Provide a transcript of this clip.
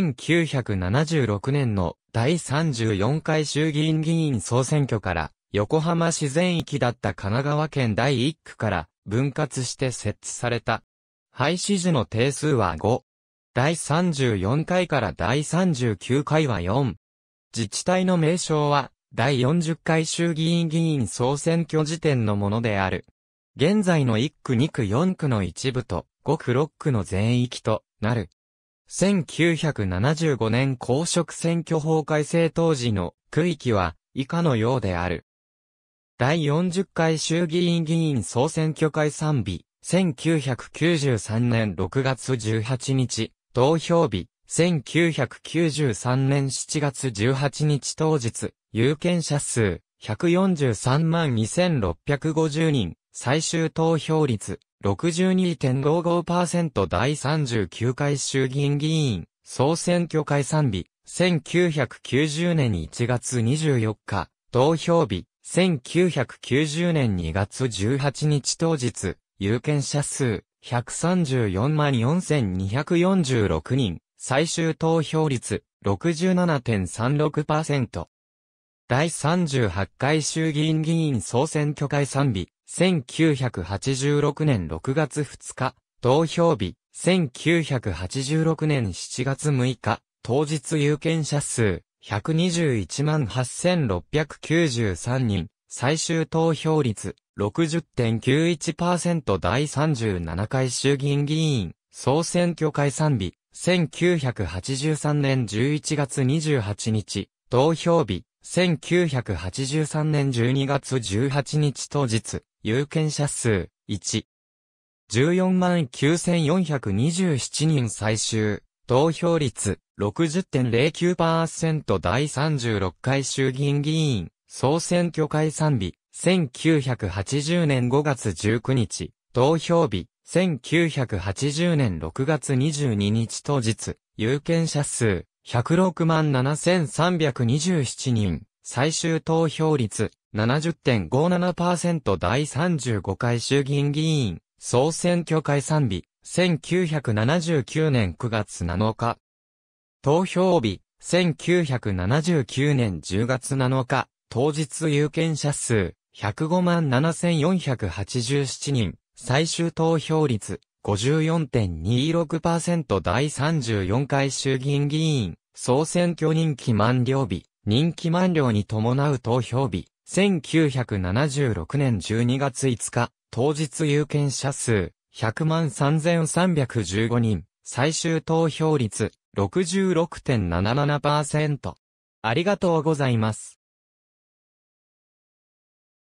1976年の第34回衆議院議員総選挙から横浜市全域だった神奈川県第1区から分割して設置された。廃止時の定数は5。第34回から第39回は4。自治体の名称は第40回衆議院議員総選挙時点のものである。現在の1区2区4区の一部と5区6区の全域となる。1975年公職選挙法改正当時の区域は以下のようである。第40回衆議院議員総選挙解散日、1993年6月18日、投票日、1993年7月18日当日、有権者数、143万2650人、最終投票率、62.55%第39回衆議院議員、総選挙解散日、1990年1月24日、投票日、1990年2月18日当日、有権者数、1344246万人、最終投票率、67.36%。第38回衆議院議員総選挙解散日、1986年6月2日、投票日、1986年7月6日、当日有権者数、1218,693万人、最終投票率、60.91%第37回衆議院議員、総選挙解散日、1983年11月28日、投票日、1983年12月18日当日、有権者数、1。149,427人最終、投票率60.09%第36回衆議院議員、総選挙解散日、1980年5月19日、投票日、1980年6月22日当日、有権者数、106万7327人、最終投票率70.57%第35回衆議院議員、総選挙解散日、1979年9月7日。投票日、1979年10月7日、当日有権者数、105万7487人、最終投票率54.26%第34回衆議院議員、総選挙任期満了日、任期満了に伴う投票日、1976年12月5日、当日有権者数、1003315人、最終投票率、66.77%。ありがとうございます。